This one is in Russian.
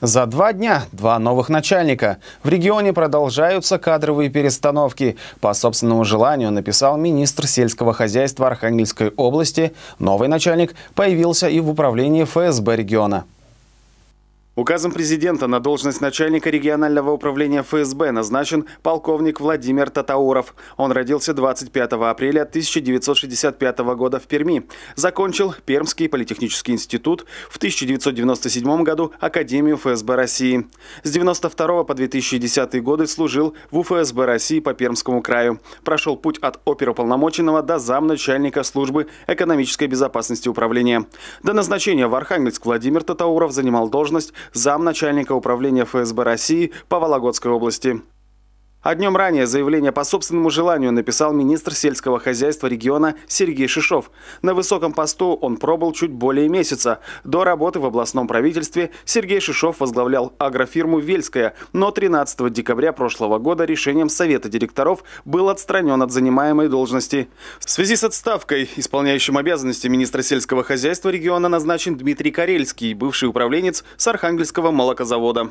За два дня два новых начальника. В регионе продолжаются кадровые перестановки. По собственному желанию написал министр сельского хозяйства Архангельской области. Новый начальник появился и в управлении ФСБ региона. Указом президента на должность начальника регионального управления ФСБ назначен полковник Владимир Татауров. Он родился 25 апреля 1965 года в Перми. Закончил Пермский политехнический институт, в 1997 году Академию ФСБ России. С 1992 по 2010 годы служил в УФСБ России по Пермскому краю. Прошел путь от оперуполномоченного до замначальника службы экономической безопасности управления. До назначения в Архангельск Владимир Татауров занимал должность замначальника управления ФСБ России по Вологодской области. А днем ранее заявление по собственному желанию написал министр сельского хозяйства региона Сергей Шишов. На высоком посту он пробыл чуть более месяца. До работы в областном правительстве Сергей Шишов возглавлял агрофирму «Вельская», но 13 декабря прошлого года решением Совета директоров был отстранен от занимаемой должности. В связи с отставкой исполняющим обязанности министра сельского хозяйства региона назначен Дмитрий Карельский, бывший управленец с Архангельского молокозавода.